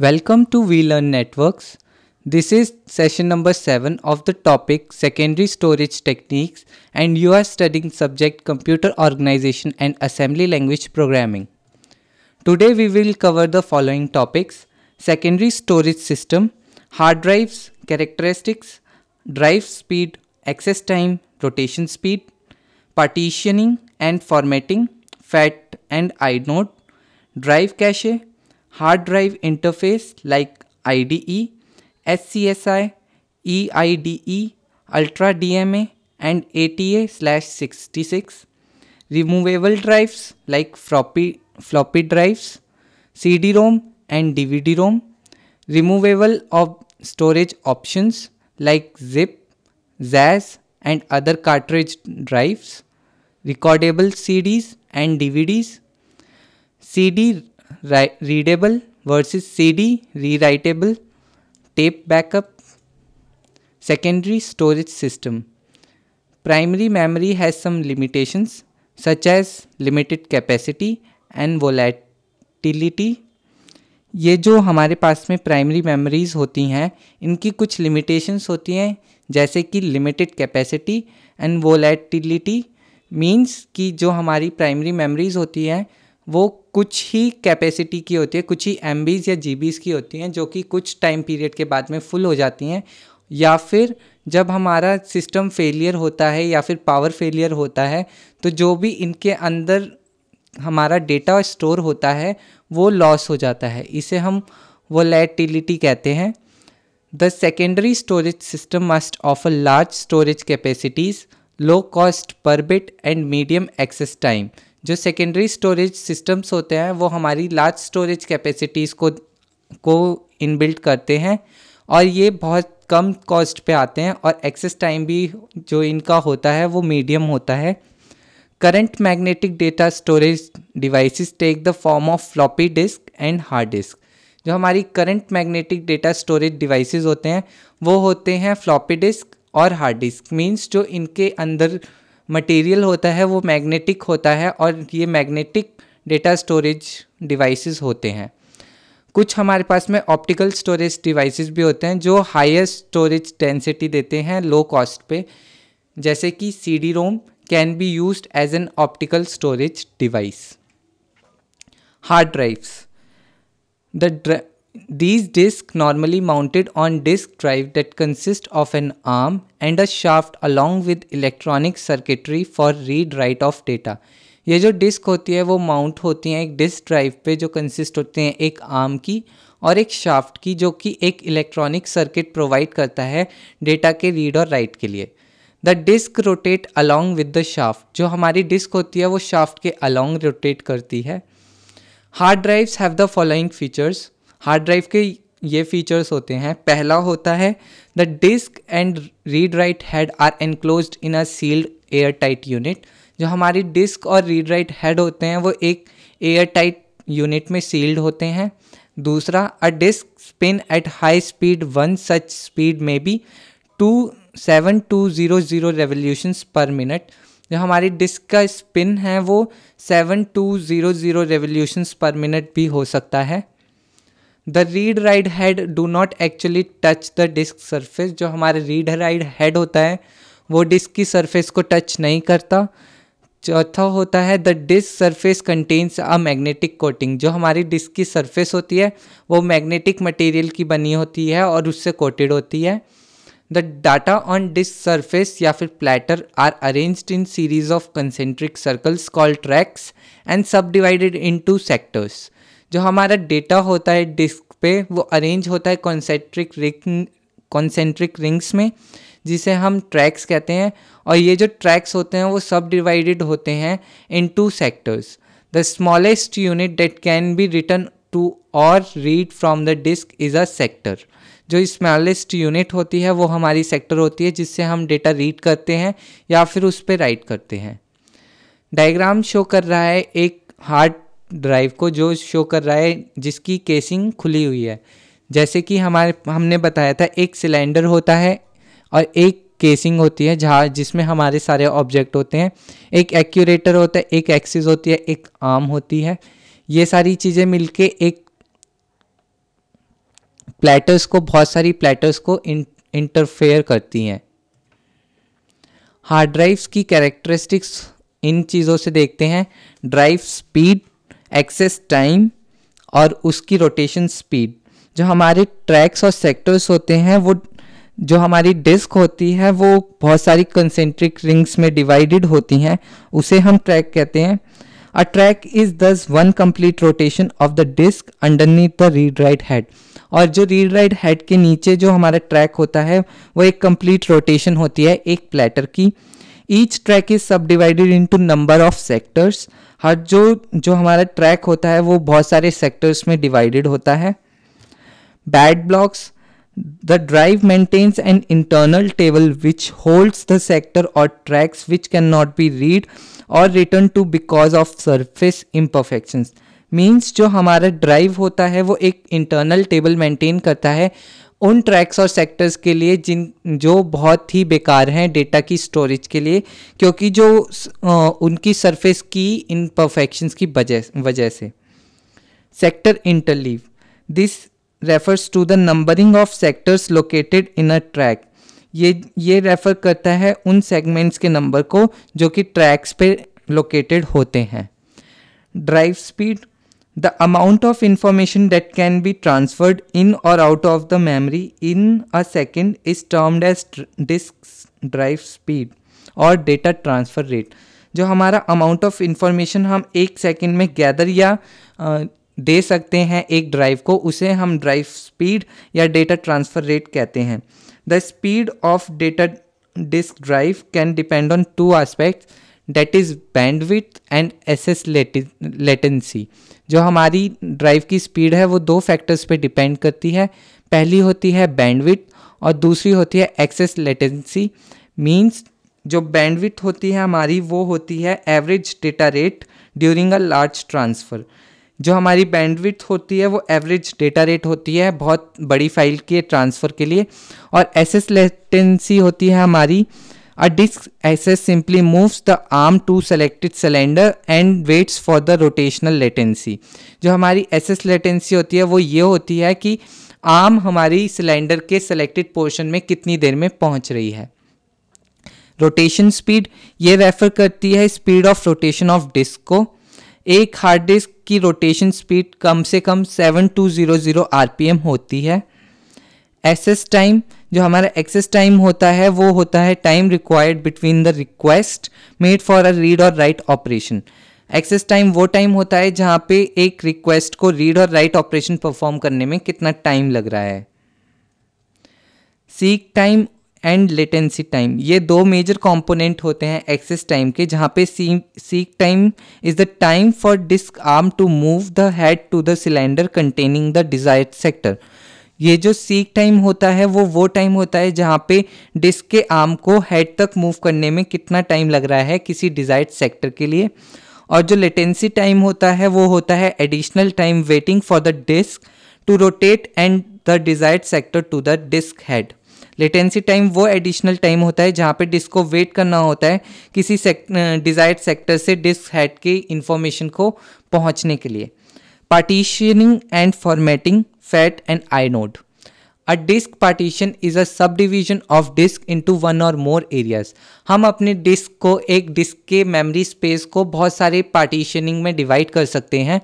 Welcome to VLearn Networks. This is session number 7 of the topic Secondary Storage Techniques and you are studying subject Computer Organization and Assembly Language Programming. Today we will cover the following topics Secondary Storage System, Hard Drives, Characteristics, Drive Speed, Access Time, Rotation Speed, Partitioning and Formatting, FAT and inode, Drive Cache, hard drive interface like IDE, SCSI, EIDE, Ultra DMA and ATA/66, removable drives like floppy, floppy drives, CD-ROM and DVD-ROM, removable of storage options like zip, ZAS and other cartridge drives, recordable CDs and DVDs, CD readable versus CD rewritable tape backup secondary storage system primary memory has some limitations such as limited capacity and volatility ये जो हमारे पास में primary memories होती हैं इनकी कुछ limitations होती हैं जैसे कि limited capacity and volatility means कि जो हमारी प्राइमरी मेमोरीज़ होती हैं वो कुछ ही कैपेसिटी की होती है कुछ ही एम या जी की होती हैं जो कि कुछ टाइम पीरियड के बाद में फुल हो जाती हैं या फिर जब हमारा सिस्टम फेलियर होता है या फिर पावर फेलियर होता है तो जो भी इनके अंदर हमारा डेटा स्टोर होता है वो लॉस हो जाता है इसे हम वोलेटिलिटी कहते हैं the secondary storage system must offer large storage capacities low cost per bit and medium access time जो सेकेंडरी स्टोरेज सिस्टम्स होते हैं वो हमारी लार्ज स्टोरेज कैपेसिटीज़ को को इनबिल्ट करते हैं और ये बहुत कम कॉस्ट पे आते हैं और एक्सेस टाइम भी जो इनका होता है वो मीडियम होता है current magnetic data storage devices take the form of floppy disk and hard disk जो हमारी current magnetic data storage devices होते हैं वो होते हैं फ्लॉपी डिस्क और हार्ड डिस्क मीन्स जो इनके अंदर मटेरियल होता है वो मैग्नेटिक होता है और ये मैग्नेटिक डेटा स्टोरेज डिवाइसेस होते हैं कुछ हमारे पास में ऑप्टिकल स्टोरेज डिवाइसेस भी होते हैं जो हाईएस्ट स्टोरेज डेंसिटी देते हैं लो कॉस्ट पे जैसे कि C D ROM can be use as an optical storage device hard drives the These discs normally mounted on disk drive that consist of an arm and a shaft along with electronic circuitry for read write of data. ये जो disc होती है वो mount होती हैं एक disk drive पे जो कंसिस्ट होते हैं एक आर्म की और एक शाफ्ट की जो कि एक इलेक्ट्रॉनिक सर्किट प्रोवाइड करता है डेटा के रीड और राइट के लिए the disk rotate along with the shaft जो हमारी डिस्क होती है वो शाफ्ट के अलोंग रोटेट करती है hard drives have the following features hard drive के ये फीचर्स होते हैं पहला होता है the disk and read write head are enclose in a sealed air tight unit जो हमारी डिस्क और रीड राइट हेड होते हैं वो एक एयर टाइट यूनिट में सील्ड होते हैं दूसरा a disk spin at high speed one such speed may be to seven two zero zero revolutions per minute जो हमारी डिस्क का स्पिन है वो seven two zero zero revolutions per minute भी हो सकता है the read write head do not actually touch the disk surface जो हमारे रीड राइड हेड होता है वो डिस्क की सरफेस को टच नहीं करता चौथा होता है the disk surface contains a magnetic coating जो हमारी डिस्क की सरफेस होती है वो मैग्नेटिक मटेरियल की बनी होती है और उससे कोटेड होती है the data on disk surface या फिर platter are arranged in series of concentric circles call tracks and subdivided into sectors जो हमारा डेटा होता है डिस्क पे वो अरेंज होता है कॉन्सेंट्रिक रिंग कॉन्सेंट्रिक रिंग्स में जिसे हम ट्रैक्स कहते हैं और ये जो ट्रैक्स होते हैं वो सब डिवाइडेड होते हैं into sectors the smallest unit that can be written to or read from the disk is a sector जो स्मॉलेस्ट यूनिट होती है वो हमारी सेक्टर होती है जिससे हम डेटा रीड करते हैं या फिर उस पर राइट करते हैं डायग्राम शो कर रहा है एक हार्ड ड्राइव को जो शो कर रहा है जिसकी केसिंग खुली हुई है जैसे कि हमारे हमने बताया था एक सिलेंडर होता है और एक केसिंग होती है जहाँ जिसमें हमारे सारे ऑब्जेक्ट होते हैं एक एक्यूरेटर होता है एक एक्सिस होती है एक आर्म होती है ये सारी चीज़ें मिलके एक प्लेटर्स को बहुत सारी प्लेटर्स को इंटरफेयर करती हैं हार्ड ड्राइव्स की कैरेक्टरिस्टिक्स इन चीज़ों से देखते हैं ड्राइव स्पीड एक्सेस टाइम और उसकी रोटेशन स्पीड जो हमारे ट्रैक्स और सेक्टर्स होते हैं वो जो हमारी डिस्क होती है वो बहुत सारी कंसेंट्रिक रिंग्स में डिवाइडेड होती हैं उसे हम ट्रैक कहते हैं a track is this one complete rotation of the disk underneath the read write head और जो रीड राइट हेड के नीचे जो हमारा ट्रैक होता है वो एक कंप्लीट रोटेशन होती है एक प्लेटर की each track is subdivided into number of sectors हर जो जो हमारा ट्रैक होता है वो बहुत सारे सेक्टर्स में डिवाइडेड होता है bad blocks the drive maintains an internal table which holds the sector or tracks which can not be read or written to because of surface imperfections means जो हमारा ड्राइव होता है वो एक इंटरनल टेबल मेंटेन करता है उन tracks और सेक्टर्स के लिए जिन जो बहुत ही बेकार हैं डेटा की स्टोरेज के लिए क्योंकि जो उनकी सरफेस की इन परफेक्शंस की वजह से sector interleave this refers to the numbering of sectors located in a track ये ये रेफर करता है उन सेगमेंट्स के नंबर को जो कि ट्रैक्स पे लोकेटेड होते हैं drive speed the amount of information that can be transferred in or out of the memory in a second is termed as disk drive speed और डेटा ट्रांसफ़र रेट जो हमारा amount of information हम एक second में gather या दे सकते हैं एक ड्राइव को उसे हम ड्राइव स्पीड या डेटा ट्रांसफ़र रेट कहते हैं the speed of data disk drive can depend on two aspects that is bandwidth and access latency जो हमारी ड्राइव की स्पीड है वो दो फैक्टर्स पे डिपेंड करती है पहली होती है बैंडविथ और दूसरी होती है एक्सेस लेटेंसी मीन्स जो बैंडविथ होती है हमारी वो होती है average data rate during a large transfer जो हमारी बैंडविथ होती है वो एवरेज डेटा रेट होती है बहुत बड़ी फाइल के ट्रांसफ़र के लिए और एसेस लेटेंसी होती है हमारी A disk SS simply moves the arm to selected cylinder and waits for the rotational latency. जो हमारी SS latency होती है वो ये होती है कि arm हमारी cylinder के selected portion में कितनी देर में पहुंच रही है Rotation speed ये refer करती है speed of rotation of disk को एक hard डिस्क की rotation speed कम से कम 7200 rpm होती है एक्सेस टाइम जो हमारा एक्सेस टाइम होता है वो होता है time required between the request made for a read or write operation access time वो टाइम होता है जहाँ पे एक रिक्वेस्ट को read or write operation perform करने में कितना टाइम लग रहा है seek time and latency time ये दो मेजर कॉम्पोनेंट होते हैं एक्सेस टाइम के जहाँ पे seek time is the time for disk arm to move the head to the cylinder containing the desired sector ये जो सीक टाइम होता है वो वो टाइम होता है जहाँ पे डिस्क के आर्म को हेड तक मूव करने में कितना टाइम लग रहा है किसी डिजायर्ड सेक्टर के लिए और जो लेटेंसी टाइम होता है वो होता है additional time waiting for the disk to rotate and the desired sector to the disk head latency time वो एडिशनल टाइम होता है जहाँ पे डिस्क को वेट करना होता है किसी डिजायर्ड सेक्टर से डिस्क हेड की इंफॉर्मेशन को पहुँचने के लिए partitioning and formatting FAT and I inode. A disk partition is a subdivision of disk into one or more areas हम अपने डिस्क को एक डिस्क के मेमरी स्पेस को बहुत सारे पार्टीशनिंग में डिवाइड कर सकते हैं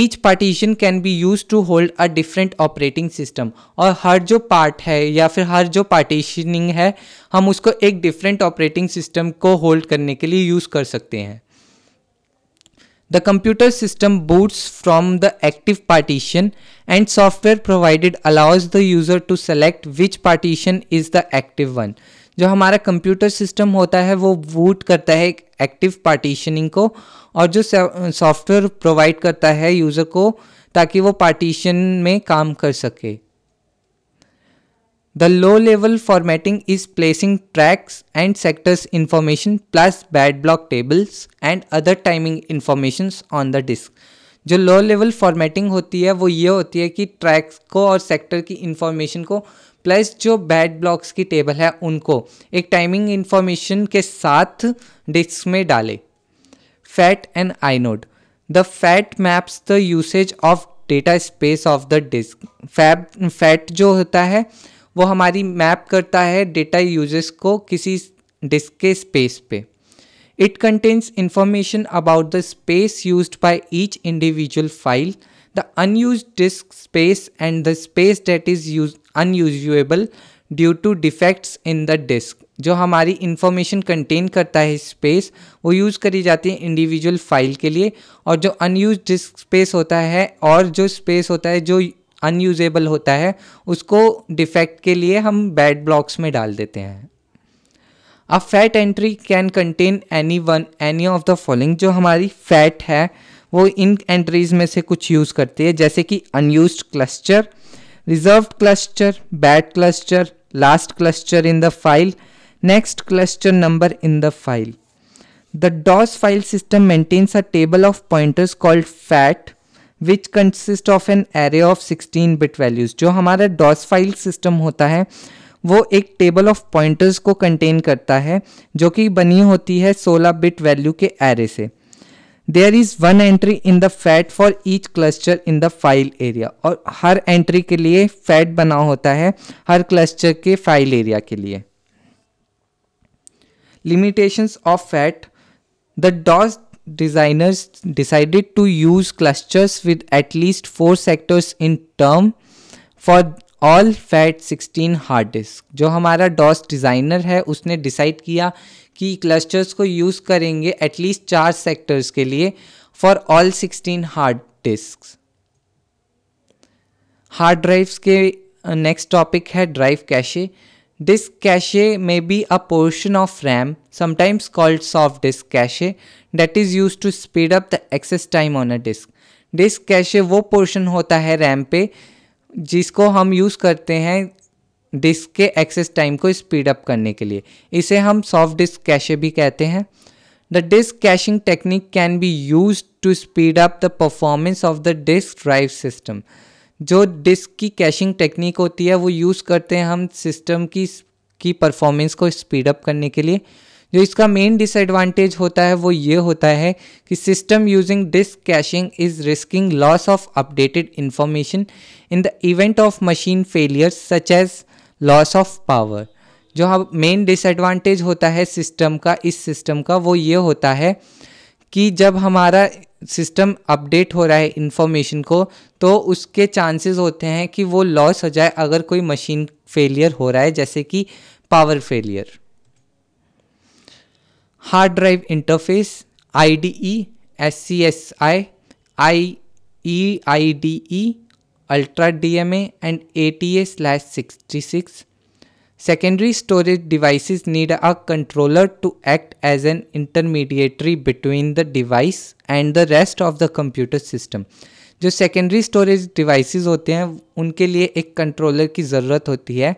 each partition can be use to hold a different operating system और हर जो पार्ट है या फिर हर जो पार्टीशनिंग है हम उसको एक डिफरेंट ऑपरेटिंग सिस्टम को होल्ड करने के लिए यूज़ कर सकते हैं The computer system boots from the active partition and software provided allows the user to select which partition is the active one. जो हमारा कंप्यूटर सिस्टम होता है वो बूट करता है एक्टिव पार्टीशनिंग को और जो सॉफ्टवेयर प्रोवाइड करता है यूज़र को ताकि वो पार्टीशन में काम कर सके the low level formatting is placing tracks and sectors information plus bad block tables and other timing informations on the disk जो लो लेवल फॉर्मेटिंग होती है वो ये होती है कि ट्रैक्स को और सेक्टर की इन्फॉर्मेशन को प्लस जो बैड ब्लॉक्स की टेबल है उनको एक टाइमिंग इन्फॉर्मेशन के साथ डिस्क में डाले FAT and inode the FAT maps the usage of data space of the disk फैब फैट जो होता है वो हमारी मैप करता है डेटा यूजर्स को किसी डिस्क के स्पेस पे it contains information about the space use by each individual file the unused disk space and the space that is use unusable due to defects in the disk जो हमारी information contain करता है space वो use करी जाती है individual file के लिए और जो अनयूज डिस्क स्पेस होता है और जो स्पेस होता है जो अनयूजेबल होता है उसको डिफेक्ट के लिए हम बैड ब्लॉक्स में डाल देते हैं a FAT entry can contain any one any of the following जो हमारी फैट है वो इन एंट्रीज में से कुछ यूज़ करती है जैसे कि unused cluster reserve cluster bad cluster last cluster in the file next cluster number in the file the DOS file system maintains a table of pointers called FAT which consist of an array of 16 bit values जो हमारा DOS file system होता है वो एक table of pointers को contain करता है जो कि बनी होती है 16 बिट वैल्यू के एरे से there is one entry in the FAT for each cluster in the file area और हर एंट्री के लिए फैट बना होता है हर क्लस्टर के फाइल एरिया के लिए limitations of FAT the DOS designers decided to use clusters with at least four sectors in term for all FAT sixteen hard disk जो हमारा डॉस डिज़ाइनर है उसने डिसाइड किया कि क्लस्टर्स को यूज़ करेंगे एटलीस्ट चार सेक्टर्स के लिए for all sixteen hard disk hard drives के नेक्स्ट uh, टॉपिक है drive cache Disk cache may be a portion of RAM, sometimes called soft disk cache, that is used to speed up the access time on a disk. Disk cache वो portion होता है RAM पे जिसको हम use करते हैं disk के access time को स्पीड अप करने के लिए इसे हम सॉफ्ट डिस्क कैशे भी कहते हैं the disk caching technique can be use to speed up the performance of the disk drive system जो डिस्क की कैशिंग टेक्निक होती है वो यूज़ करते हैं हम सिस्टम की की परफॉर्मेंस को स्पीड अप करने के लिए जो इसका मेन डिसएडवांटेज होता है वो ये होता है कि system using disk caching is risking loss of updated information in the event of machine failure such as loss of power जो हम मेन डिसएडवांटेज होता है सिस्टम का इस सिस्टम का वो ये होता है कि जब हमारा सिस्टम अपडेट हो रहा है इन्फॉर्मेशन को तो उसके चांसेस होते हैं कि वो लॉस हो जाए अगर कोई मशीन फेलियर हो रहा है जैसे कि power failure hard drive interface I D E S C S I I E I D E ultra D M A and A T A slash sixty six Secondary storage devices need a controller to act as an intermediary between the device and the rest of the computer system. जो secondary storage devices होते हैं उनके लिए एक controller की ज़रूरत होती है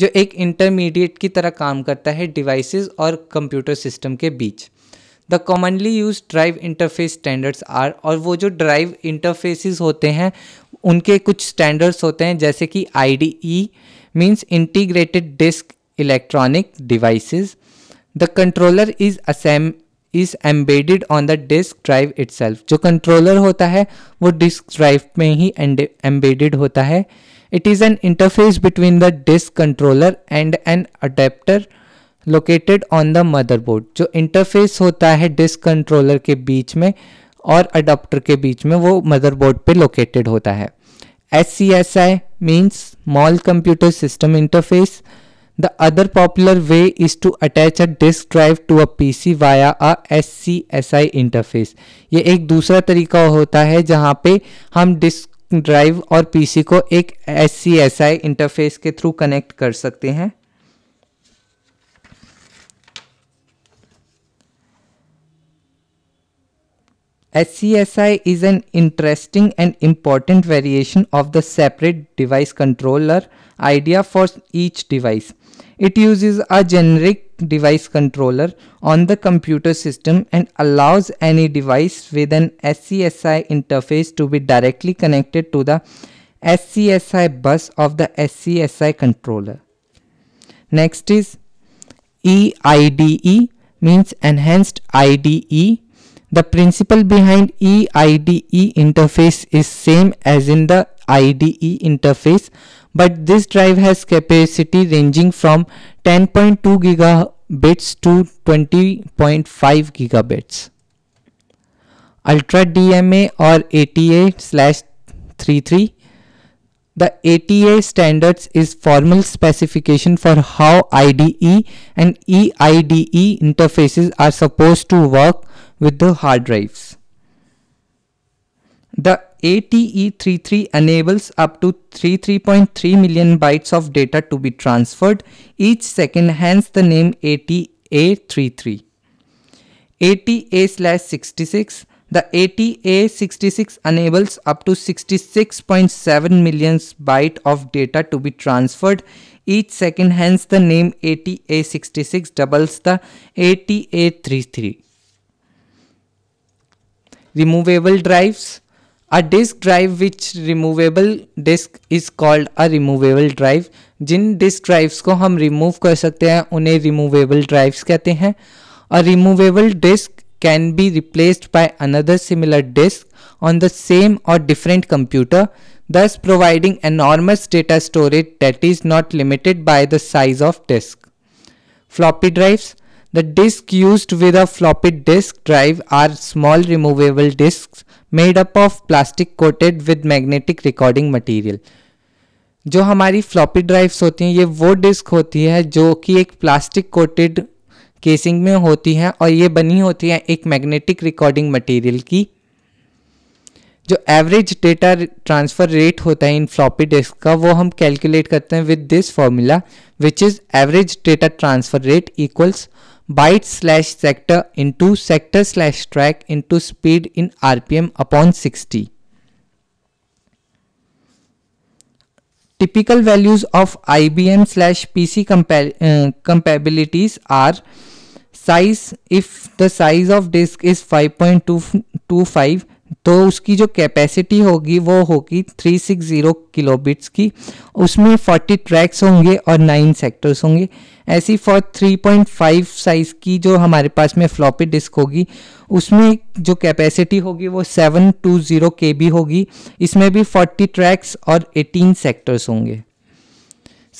जो एक intermediate की तरह काम करता है devices और computer system के बीच the commonly use drive interface standards are और वो जो ड्राइव इंटरफेसिस होते हैं उनके कुछ स्टैंडर्ड्स होते हैं जैसे कि I D E means integrated disk electronic devices. The controller is assembled is embedded on the disk drive itself जो कंट्रोलर होता है वो डिस्क ड्राइव में ही एम्बेडेड होता है it is an interface between the disk controller and an adapter located on the motherboard जो interface होता है डिस्क कंट्रोलर के बीच में और अडोप्टर के बीच में वो मदरबोर्ड पे लोकेटेड होता है SCSI means Small Computer System Interface. The other popular way is to attach a disk drive to a PC via a SCSI interface. ये एक दूसरा तरीका होता है जहाँ पे हम डिस्क ड्राइव और पीसी को एक S C S I interface के थ्रू कनेक्ट कर सकते हैं SCSI is an interesting and important variation of the separate device controller idea for each device. It uses a generic device controller on the computer system and allows any device with an SCSI interface to be directly connected to the SCSI bus of the SCSI controller. Next is EIDE means Enhanced IDE the principle behind EIDE interface is same as in the IDE interface but this drive has capacity ranging from 10.2 gigabits to 20.5 gigabits. Ultra DMA or ATA slash 33 the ATA standards is formal specification for how IDE and EIDE interfaces are supposed to work with the hard drives. The ATE33 enables up to 33.3 million bytes of data to be transferred each second hence the name ATA33. ATA-66 the ATA66 enables up to 66.7 million byte of data to be transferred each second hence the name ATA66 doubles the ATA33. removable drives. A disk drive which removable disk is called a removable drive. Jin disk drives को हम remove कर सकते हैं उन्हें removable drives कहते हैं a removable disk can be replaced by another similar disk on the same or different computer, thus providing enormous data storage that is not limited by the size of disk. Floppy drives The disks used with a floppy disk drive are small removable disks made up of plastic coated with magnetic recording material. जो हमारी floppy drives होती हैं ये वो disc होती है जो कि एक प्लास्टिक कोटेड केसिंग में होती हैं और ये बनी होती हैं एक मैग्नेटिक रिकॉर्डिंग मटेरियल की जो एवरेज डेटा ट्रांसफ़र रेट होता है इन फ्लॉपी डिस्क का वो हम कैलकुलेट करते हैं with this formula which is average data transfer rate equals byte slash sector into sector slash track into speed in RPM upon 60. Typical values of IBM slash PC uh, compatibilities are size if the size of disk is 5.225 तो उसकी जो capacity होगी वो होगी 360 kilobits की उसमें 40 tracks होंगे और 9 सेक्टर्स होंगे ऐसी फॉर 3.5 साइज़ की जो हमारे पास में फ्लॉपी डिस्क होगी उसमें जो कैपेसिटी होगी वो 720 बी होगी इसमें भी 40 ट्रैक्स और 18 सेक्टर्स होंगे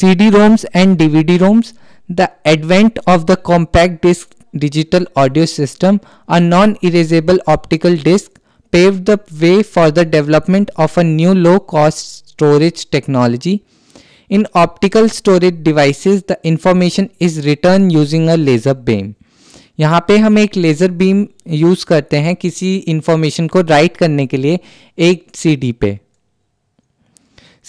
C D ROMs and D V D ROMs the advent of the compact disk digital audio system a non erasable optical disk paved the way for the development of a new low-cost storage technology. In optical storage devices, the information is returned using a laser beam. यहाँ पे हम एक laser beam use करते हैं किसी information को right करने के लिए एक सीडी पे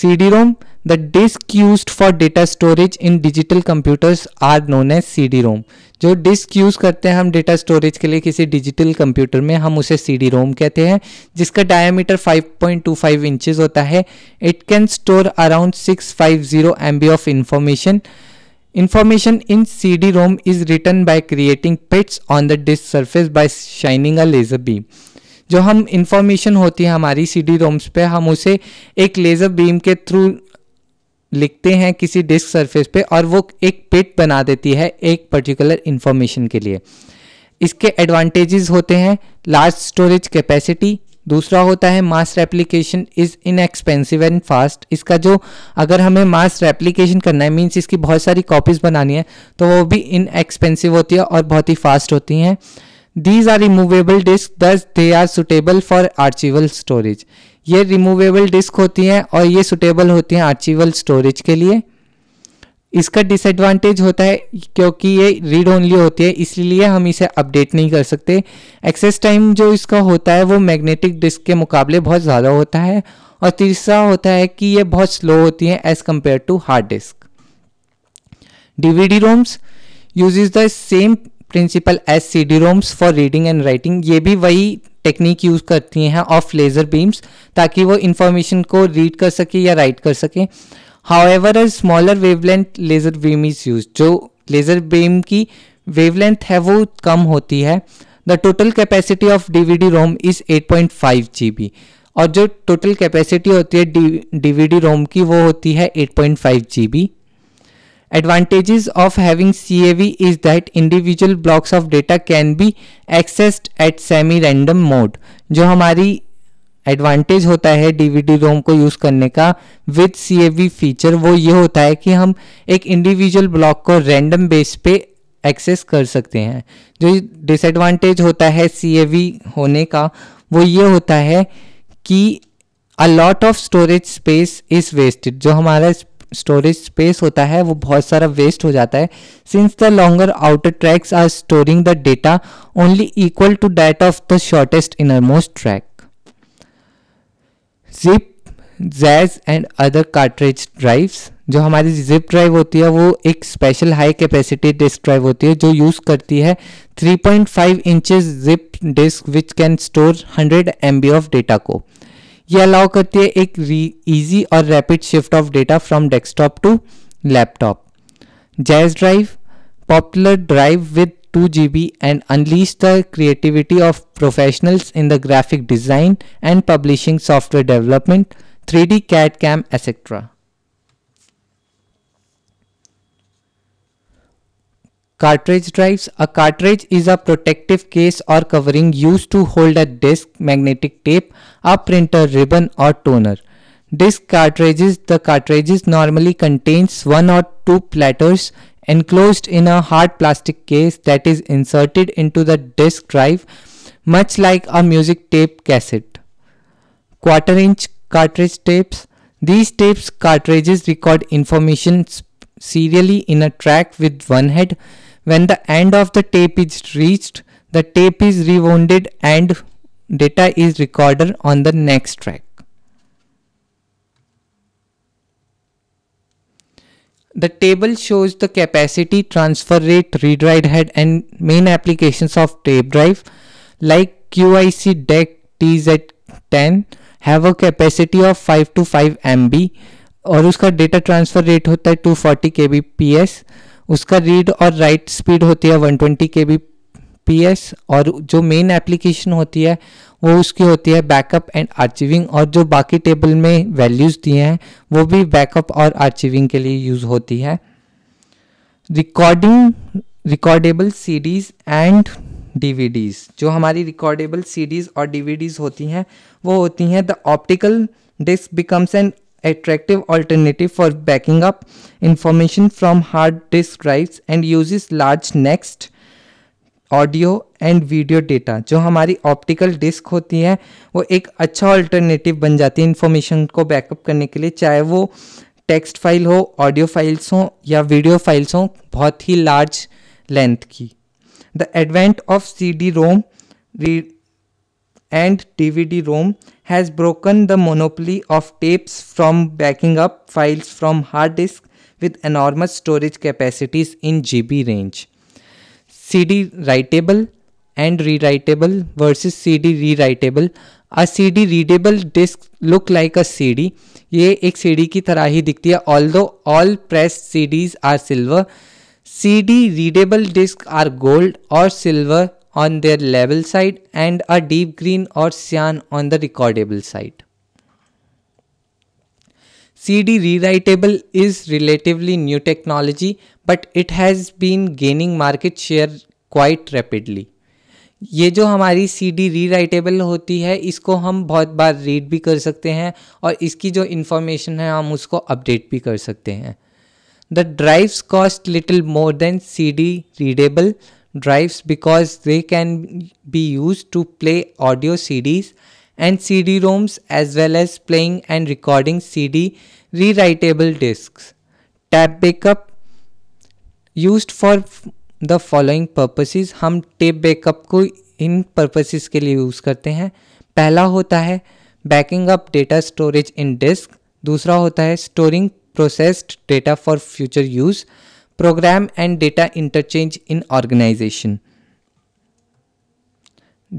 CD ROM the disk use for data storage in digital digital are known as C D ROM जो डिस्क यूज़ करते हैं हम डेटा स्टोरेज के लिए किसी डिजिटल कंप्यूटर में हम उसे सी डी रोम कहते हैं जिसका diameter five point two five inches होता है it can store around six five zero M B of information information in C D ROM is written by creating pits on the disk surface by shining a laser beam जो हम information होती है हमारी सी D roams पर हम उसे एक laser beam के थ्रू लिखते हैं किसी डिस्क सरफेस पे और वो एक पिट बना देती है एक पर्टिकुलर इंफॉर्मेशन के लिए इसके एडवांटेजेस होते हैं लार्ज स्टोरेज कैपेसिटी दूसरा होता है mass replication is inexpensive and fast इसका जो अगर हमें मास रेप्लीकेशन करना है मीन्स इसकी बहुत सारी कॉपीज़ बनानी है तो वो भी इनएक्सपेंसिव होती है और बहुत ही फास्ट होती हैं these are removable disk thus they are suitable for archival storage ये रिमूवेबल डिस्क होती हैं और ये सुटेबल होती हैं आर्चिवल स्टोरेज के लिए इसका डिसएडवांटेज होता है क्योंकि ये रीड ओनली होती है इसलिए हम इसे अपडेट नहीं कर सकते एक्सेस टाइम जो इसका होता है वो मैग्नेटिक डिस्क के मुकाबले बहुत ज़्यादा होता है और तीसरा होता है कि ये बहुत स्लो होती हैं as compared to hard disk DVD ROMs use the same principle as C D ROMs for reading and writing ये भी वही टेक्निक यूज़ करती हैं ऑफ लेज़र बीम्स ताकि वो इंफॉर्मेशन को रीड कर सके या राइट कर सके however a smaller wavelength laser beam is use जो लेज़र बीम की वेवलेंथ है वो कम होती है the total capacity of D V D ROM is eight point five G B और जो टोटल कैपेसिटी होती है डी वी डी रोम की वो होती है eight point five G B Advantages of having CAV is that individual blocks of data can be accessed at semi-random mode. जो हमारी एडवांटेज होता है डीवीडी रोम को यूज़ करने का विद सी फीचर वो ये होता है कि हम एक इंडिविजुअल ब्लॉक को रैंडम बेस पे एक्सेस कर सकते हैं जो डिसएडवांटेज होता है सी होने का वो ये होता है कि a lot of storage space is wasted जो हमारा स्टोरेज स्पेस होता है वो बहुत सारा वेस्ट हो जाता है since the longer outer tracks are storing the data only equal to that of the shortest inner most track zip Jaz and other cartridge drives जो हमारी जिप ड्राइव होती है वो एक special high capacity disk drive होती है जो use करती है 3.5 point inches zip disk which can store 100 M of data को ये अलाउ करती है एक इजी और rapid shift of data from desktop to laptop Jaz drive popular drive with two G B and unleash the creativity of professionals in the graphic design and publishing software development three D CAD CAM etcetera Cartridge drives. A cartridge is a protective case or covering used to hold a disc, magnetic tape, a printer, ribbon or toner. Disc cartridges. The cartridges normally contains one or two platters enclosed in a hard plastic case that is inserted into the disc drive much like a music tape cassette. Quarter inch cartridge tapes. These tapes cartridges record information serially in a track with one head when the end of the tape is reached, the tape is rewound and data is recorded on the next track. The table shows the capacity, transfer rate, read write head and main applications of tape drive like QIC DEC TZ10 have a capacity of 5 to 5 MB or उसका data transfer rate होता 240 KBPS. उसका read or right speed होती है 120 twenty के B P S और जो main application होती है वो उसकी होती है बैकअप एंड आर्चिविंग और जो बाकी टेबल में वैल्यूज़ दिए हैं वो भी बैकअप और आर्चिविंग के लिए यूज़ होती है recording recordable CDs and DVDs जो हमारी रिकॉर्डेबल सीडीज़ और डीवीडीज़ होती हैं वो होती हैं the optical disk becomes an attractive alternative for backing up information from hard disk drives and uses large next audio and video data जो हमारी optical disk होती है वो एक अच्छा alternative बन जाती है information को backup करने के लिए चाहे वो text file हो audio files हो या video files हो बहुत ही large length की the advent of CD-ROM Rome and DVD ROM has broken the monopoly of tapes from backing up files from hard disk with enormous storage capacities in GB range. CD writable and rewritable versus CD rewritable. A CD readable disk look like a CD. ये एक CD की तरह ही दिखती है Although all pressed CDs are silver, CD readable discs are gold or silver. on their level side and a deep green or cyan on the recordable side. CD rewritable is relatively new technology but it has been gaining market share quite rapidly. ये जो हमारी C D rewritable होती है इसको हम बहुत बार read भी कर सकते हैं और इसकी जो इन्फॉर्मेशन है हम उसको अपडेट भी कर सकते हैं the drives cost little more than C D readable drives because they can be used to play audio CDs and CD ROMs as well as playing and recording CD rewritable discs. Tape backup used for the following purposes. हम tape backup को इन purposes के लिए use करते हैं पहला होता है backing up data storage in disk. दूसरा होता है storing processed data for future use. program and data interchange in organization.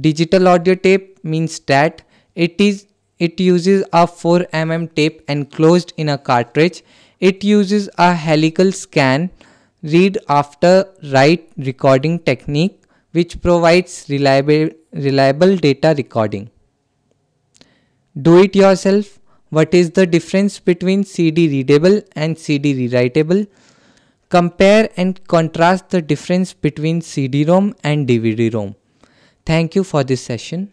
Digital audio tape means that it is it uses a 4 mm tape enclosed in a cartridge. It uses a helical scan read after write recording technique which provides reliable, reliable data recording. Do it yourself. What is the difference between CD readable and CD rewritable? Compare and contrast the difference between CD-ROM and DVD-ROM. Thank you for this session.